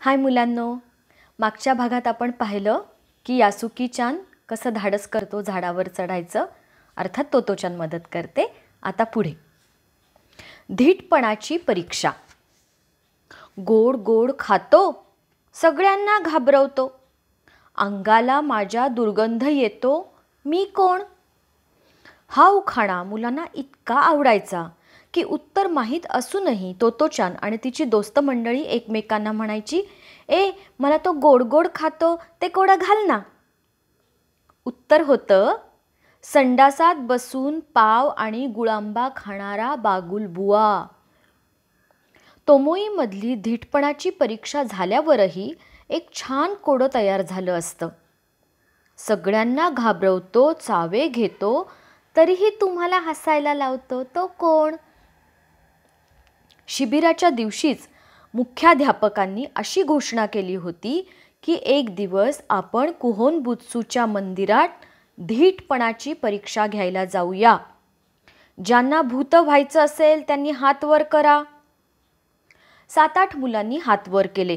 हाय मुलांनो मागच्या भागात आपण पाहिलं की यासुकी चान कसं धाडस करतो झाडावर चढायचं अर्थात तो तोचान मदत करते आता पुढे धीटपणाची परीक्षा गोड गोड खातो सगळ्यांना घाबरवतो अंगाला माझ्या दुर्गंध येतो मी कोण हा उखाणा मुलांना इतका आवडायचा की उत्तर माहीत असूनही तोतोचान आणि तिची दोस्त मंडळी एकमेकांना म्हणायची ए मला तो गोड गोड खातो ते कोडं घाल ना उत्तर होतं संडासात बसून पाव आणि गुळांबा खाणारा बागुल बुवा तोमोईमधली धीटपणाची परीक्षा झाल्यावरही एक छान कोडं तयार झालं असतं सगळ्यांना घाबरवतो चावे घेतो तरीही तुम्हाला हसायला लावतो तो कोण शिबिराच्या दिवशीच मुख्याध्यापकांनी अशी घोषणा केली होती की एक दिवस आपण कुहोन बुत्सूच्या मंदिरात धीटपणाची परीक्षा घ्यायला जाऊया ज्यांना भूत व्हायचं असेल त्यांनी हात वर करा सात आठ मुलांनी हात वर केले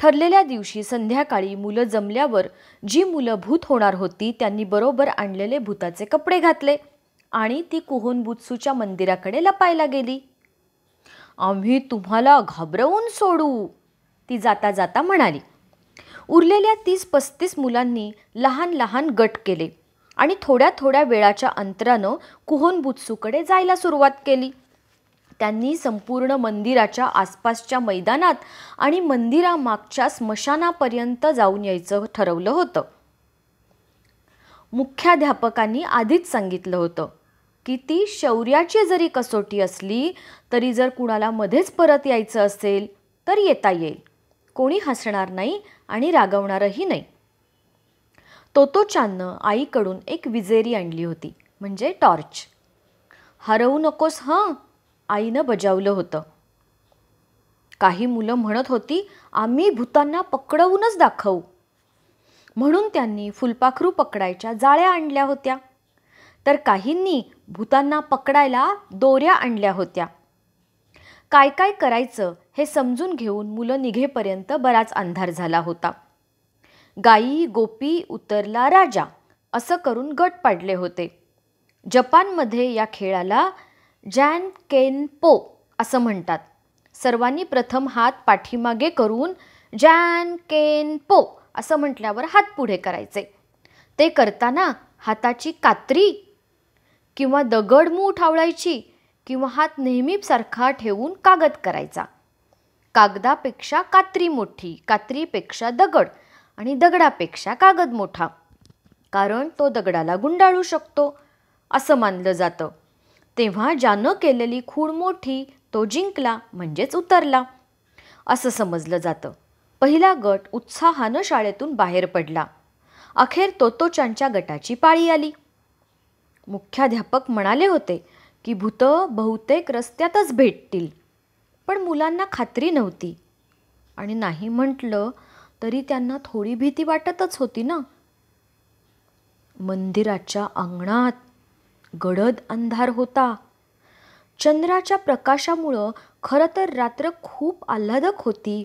ठरलेल्या दिवशी संध्याकाळी मुलं जमल्यावर जी मुलं भूत होणार होती त्यांनी बरोबर आणलेले भूताचे कपडे घातले आणि ती कुहोन बुत्सूच्या मंदिराकडे लपायला गेली आम्ही तुम्हाला घाबरवून सोडू ती जाता जाता म्हणाली उरलेल्या तीस पस्तीस मुलांनी लहान लहान गट केले आणि थोड्या थोड्या वेळाच्या अंतरानं कुहून बुत्सूकडे जायला सुरुवात केली त्यांनी संपूर्ण मंदिराच्या आसपासच्या मैदानात आणि मंदिरामागच्या स्मशानापर्यंत जाऊन यायचं ठरवलं होतं मुख्याध्यापकांनी आधीच सांगितलं होतं की ती शौर्याची जरी कसोटी असली तरी जर कुणाला मध्येच परत यायचं असेल तर येता येईल कोणी हसणार नाही आणि रागवणारही नाही चाननं आईकडून एक विजेरी आणली होती म्हणजे टॉर्च हरवू नकोस हं आईनं बजावलं होतं काही मुलं म्हणत होती आम्ही भूतांना पकडवूनच दाखवू म्हणून त्यांनी फुलपाखरू पकडायच्या जाळ्या आणल्या होत्या तर काहींनी भूतांना पकडायला दोऱ्या आणल्या होत्या काय काय करायचं हे समजून घेऊन मुलं निघेपर्यंत बराच अंधार झाला होता गायी गोपी उतरला राजा असं करून गट पाडले होते जपानमध्ये या खेळाला जॅन केन पो असं म्हणतात सर्वांनी प्रथम हात पाठीमागे करून जॅन केन पो असं म्हटल्यावर हात पुढे करायचे ते करताना हाताची कात्री किंवा दगड मू उठावळायची किंवा हात नेहमीसारखा ठेवून कागद करायचा कागदापेक्षा कात्री मोठी कात्रीपेक्षा दगड आणि दगडापेक्षा कागद मोठा कारण तो दगडाला गुंडाळू शकतो असं मानलं जातं तेव्हा ज्यानं केलेली खूण मोठी तो जिंकला म्हणजेच उतरला असं समजलं जातं पहिला गट उत्साहानं शाळेतून बाहेर पडला अखेर तोतोचांच्या गटाची पाळी आली मुख्याध्यापक म्हणाले होते की भूतं बहुतेक रस्त्यातच भेटतील पण मुलांना खात्री नव्हती आणि नाही म्हटलं तरी त्यांना थोडी भीती वाटतच होती ना मंदिराच्या अंगणात गडद अंधार होता चंद्राच्या प्रकाशामुळं खरं तर रात्र खूप आल्हादक होती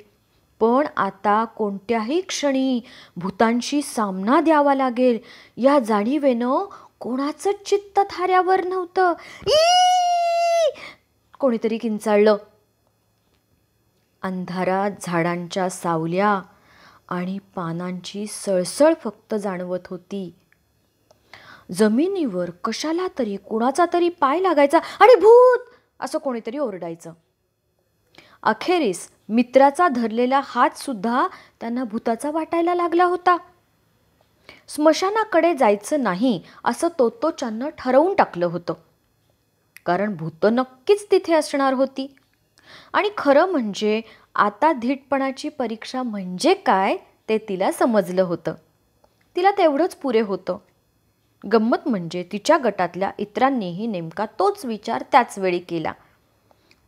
पण आता कोणत्याही क्षणी भूतांशी सामना द्यावा लागेल या जाणीवेनं कोणाचं चित्त थाऱ्यावर नव्हतं कोणीतरी किंचाळलं अंधारात झाडांच्या सावल्या आणि पानांची सळसळ फक्त जाणवत होती जमिनीवर कशाला तरी कुणाचा तरी पाय लागायचा आणि भूत असं कोणीतरी ओरडायचं अखेरीस मित्राचा धरलेला हात सुद्धा त्यांना भूताचा वाटायला लागला होता स्मशानाकडे जायचं नाही असं तोतोच्यानं ठरवून टाकलं होतं कारण भूतं नक्कीच तिथे असणार होती आणि खरं म्हणजे आता धीटपणाची परीक्षा म्हणजे काय ते तिला समजलं होतं तिला तेवढंच पुरे होतं गंमत म्हणजे तिच्या गटातल्या इतरांनीही नेमका तोच विचार त्याच वेळी केला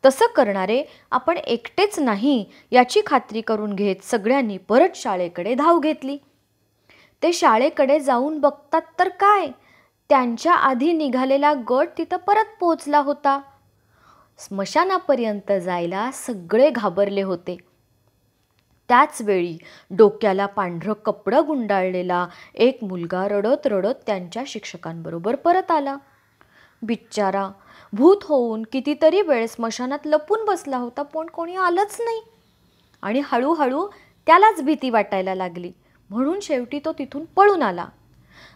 तसं करणारे आपण एकटेच नाही याची खात्री करून घेत सगळ्यांनी परत शाळेकडे धाव घेतली ते शाळेकडे जाऊन बघतात तर काय त्यांच्या आधी निघालेला गट तिथं परत पोहोचला होता स्मशानापर्यंत जायला सगळे घाबरले होते त्याचवेळी डोक्याला पांढरं कपडं गुंडाळलेला एक मुलगा रडत रडत त्यांच्या शिक्षकांबरोबर परत आला बिच्चारा भूत होऊन कितीतरी वेळ स्मशानात लपून बसला होता पण कोणी आलंच नाही आणि हळूहळू त्यालाच भीती वाटायला लागली म्हणून शेवटी तो तिथून पळून आला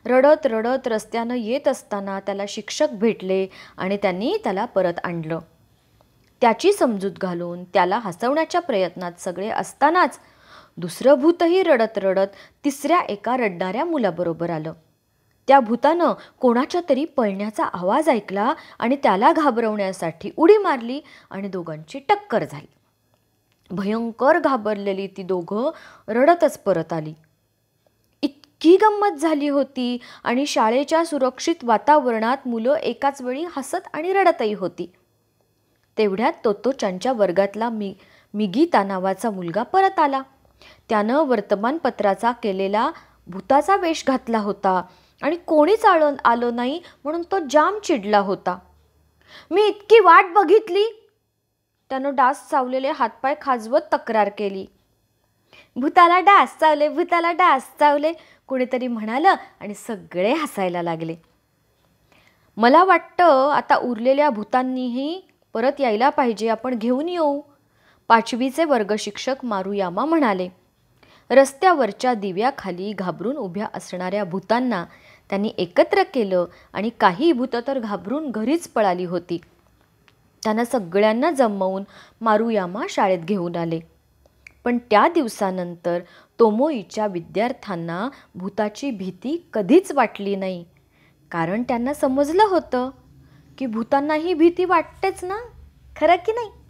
रडत रडत रस्त्यानं येत असताना त्याला शिक्षक भेटले आणि त्यांनी त्याला परत आणलं त्याची समजूत घालून त्याला हसवण्याच्या प्रयत्नात सगळे असतानाच दुसरं भूतही रडत रडत तिसऱ्या एका रडणाऱ्या मुलाबरोबर आलं त्या भूतानं कोणाच्या तरी पळण्याचा आवाज ऐकला आणि त्याला घाबरवण्यासाठी उडी मारली आणि दोघांची टक्कर झाली भयंकर घाबरलेली ती दोघं रडतच परत आली इतकी गंमत झाली होती आणि शाळेच्या सुरक्षित वातावरणात मुलं एकाच वेळी हसत आणि रडतही होती तेवढ्यात तोतोच्यांच्या वर्गातला मी मिगीता नावाचा मुलगा परत आला त्यानं वर्तमानपत्राचा केलेला भूताचा वेश घातला होता आणि कोणीच आळ आलो नाही म्हणून तो जाम चिडला होता मी इतकी वाट बघितली त्यानं डास चावलेले हातपाय खाजवत तक्रार केली भूताला डास चावले भूताला डास चावले कुणीतरी म्हणालं आणि सगळे हसायला लागले मला वाटतं आता उरलेल्या भूतांनीही परत यायला पाहिजे आपण घेऊन येऊ पाचवीचे वर्गशिक्षक मारुयामा म्हणाले रस्त्यावरच्या दिव्याखाली घाबरून उभ्या असणाऱ्या भूतांना त्यांनी एकत्र केलं आणि काही भूतं तर घाबरून घरीच पळाली होती त्यांना सगळ्यांना जमवून मारुयामा शाळेत घेऊन आले पण त्या दिवसानंतर तोमोईच्या विद्यार्थ्यांना भूताची भीती कधीच वाटली नाही कारण त्यांना समजलं होतं की भूतांना ही भीती वाटतेच ना खरं की नाही